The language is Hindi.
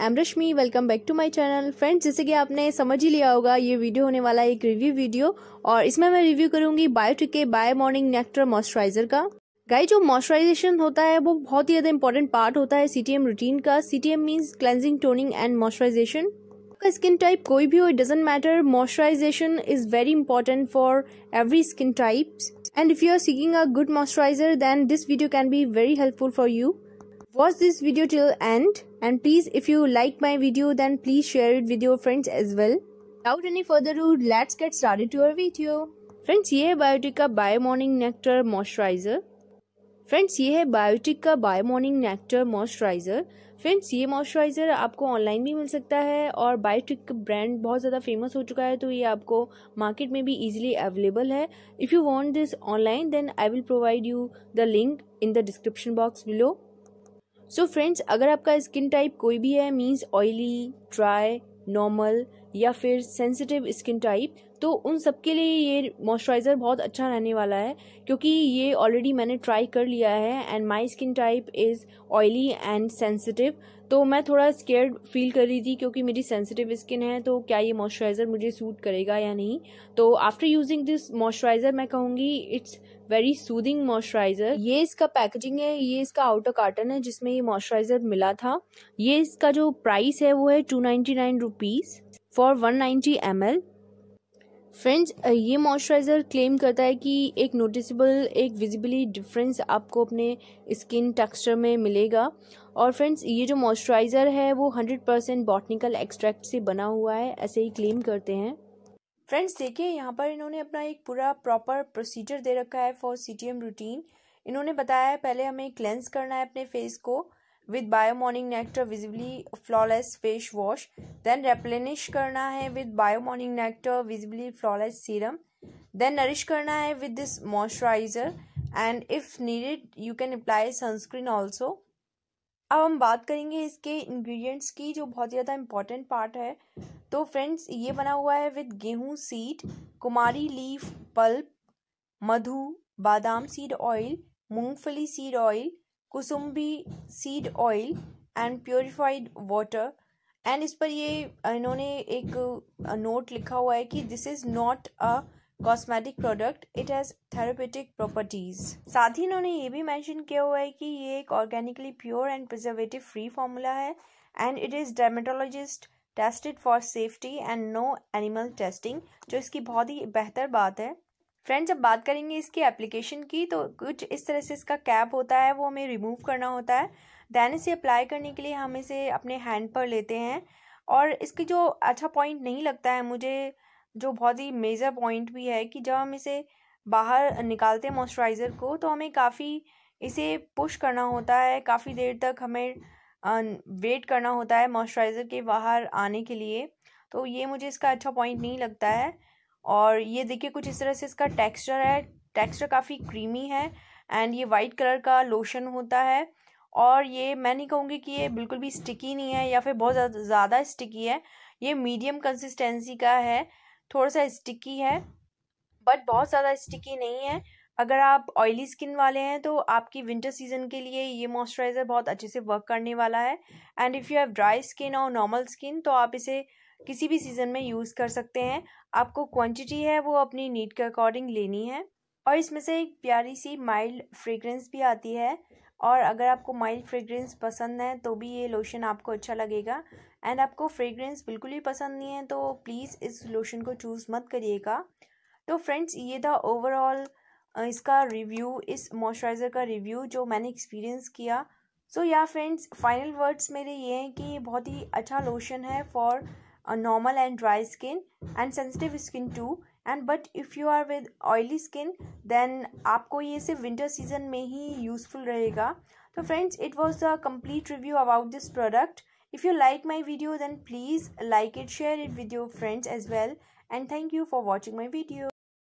M Rashmi welcome back to my channel friends जैसे कि आपने समझ ही लिया होगा ये वीडियो होने वाला है एक रिव्यू वीडियो और इसमें मैं रिव्यू करूंगी बायोटिक के बायो मॉर्निंग नेक्टर मॉइस्चराइजर का गाय जो मॉइस्चराइजेशन होता है वो बहुत ही ज़्यादा इंपॉर्टेंट पार्ट होता है सीटीएम रूटीन का CTM means cleansing toning and moisturization skin type कोई भी हो it doesn't matter moisturization is very important for every skin type and if you are seeking a good moisturizer then this video can be very helpful for you watch this video till end and please if you like my video then please share it with your friends as well without any further ado let's get started to our video friends ye hai biotic ka bio morning nectar moisturizer friends ये है बायोटिक का bio morning nectar moisturizer friends ये मॉइस्चराइज़र आपको ऑनलाइन भी मिल सकता है और बायोटिक ब्रांड बहुत ज़्यादा फेमस हो चुका है तो ये आपको मार्केट में भी इजीली अवेलेबल है if you want this online then I will provide you the link in the description box below so so friends अगर आपका स्किन टाइप कोई भी है मीन्स ऑयली ड्राई नॉर्मल या फिर सेंसिटिव स्किन टाइप तो उन सब के लिए ये मॉइस्चराइज़र बहुत अच्छा रहने वाला है क्योंकि ये ऑलरेडी मैंने ट्राई कर लिया है and my skin type is oily and sensitive तो मैं थोड़ा स्केयर्ड फील कर रही थी क्योंकि मेरी सेंसिटिव स्किन है तो क्या ये मॉइस्चराइज़र मुझे सूट करेगा या नहीं तो आफ्टर यूजिंग दिस मॉइस्चराइज़र मैं कहूँगी इट्स वेरी सूदिंग मॉइस्चराइज़र ये इसका पैकेजिंग है ये इसका आउटर कार्टन है जिसमें ये मॉइस्चराइज़र मिला था ये इसका जो प्राइस है वो है two ninety nine rupees for 190 ninety friends ये मॉइस्चराइज़र क्लेम करता है कि एक नोटिसबल एक विजिबली डिफरेंस आपको अपने स्किन टेक्सचर में मिलेगा और फ्रेंड्स ये जो मॉइस्चराइज़र है वो 100% परसेंट बॉटनिकल एक्सट्रैक्ट से बना हुआ है ऐसे ही क्लेम करते हैं फ्रेंड्स देखिए यहाँ पर इन्होंने अपना एक पूरा प्रॉपर प्रोसीजर दे रखा है फॉर सी रूटीन इन्होंने बताया है पहले हमें क्लेंस करना है अपने फेस को with bio morning nectar visibly flawless face wash then replenish करना है with bio morning nectar visibly flawless serum then nourish करना है with this moisturizer and if needed you can apply sunscreen also अब हम बात करेंगे इसके इंग्रेडिएंट्स की जो बहुत ही ज़्यादा इम्पॉर्टेंट पार्ट है तो फ्रेंड्स ये बना हुआ है विद गेहूं सीड कुमारी लीफ पल्प मधु बादाम सीड ऑयल मूंगफली सीड ऑयल कुसुम्बी seed oil and purified water and इस पर ये इन्होंने एक नोट लिखा हुआ है कि this is not a cosmetic product it has therapeutic properties साथ ही इन्होंने ये भी मेंशन किया हुआ है कि ये एक organically pure and preservative free formula है and it is dermatologist tested for safety and no animal testing जो इसकी बहुत ही बेहतर बात है फ्रेंड्स जब बात करेंगे इसकी एप्लीकेशन की तो कुछ इस तरह से इसका कैप होता है वो हमें रिमूव करना होता है दैन इसे अप्लाई करने के लिए हम इसे अपने हैंड पर लेते हैं और इसकी जो अच्छा पॉइंट नहीं लगता है मुझे जो बहुत ही मेजर पॉइंट भी है कि जब हम इसे बाहर निकालते हैं मॉइस्चराइज़र को तो हमें काफ़ी इसे पुश करना होता है काफ़ी देर तक हमें वेट करना होता है मॉइस्चराइज़र के बाहर आने के लिए तो ये मुझे इसका अच्छा पॉइंट नहीं लगता है और ये देखिए कुछ इस तरह से इसका टेक्सचर है टेक्सचर काफ़ी क्रीमी है एंड ये वाइट कलर का लोशन होता है और ये मैं नहीं कहूँगी कि ये बिल्कुल भी स्टिकी नहीं है या फिर बहुत ज़्यादा स्टिकी है ये मीडियम कंसिस्टेंसी का है थोड़ा सा स्टिकी है बट बहुत ज़्यादा स्टिकी नहीं है अगर आप ऑयली स्किन वाले हैं तो आपकी विंटर सीजन के लिए ये मॉइस्चराइज़र बहुत अच्छे से वर्क करने वाला है and if you have dry skin और नॉर्मल स्किन तो आप इसे किसी भी सीज़न में यूज़ कर सकते हैं आपको क्वांटिटी है वो अपनी नीड के अकॉर्डिंग लेनी है और इसमें से एक प्यारी सी माइल्ड फ्रेगरेंस भी आती है और अगर आपको माइल्ड फ्रेगरेंस पसंद है तो भी ये लोशन आपको अच्छा लगेगा एंड आपको फ्रेगरेंस बिल्कुल ही पसंद नहीं है तो प्लीज़ इस लोशन को चूज़ मत करिएगा तो फ्रेंड्स ये था ओवरऑल इसका रिव्यू इस मॉइस्चराइज़र का रिव्यू जो मैंने एक्सपीरियंस किया सो या फ्रेंड्स फाइनल वर्ड्स मेरे ये हैं कि बहुत ही अच्छा लोशन है for a normal and dry skin and sensitive skin too and but if you are with oily skin then आपको ये सिर्फ विंटर सीजन में ही यूज़फुल रहेगा तो friends it was a complete review about this product if you like my video then please like it share it with your friends as well and thank you for watching my video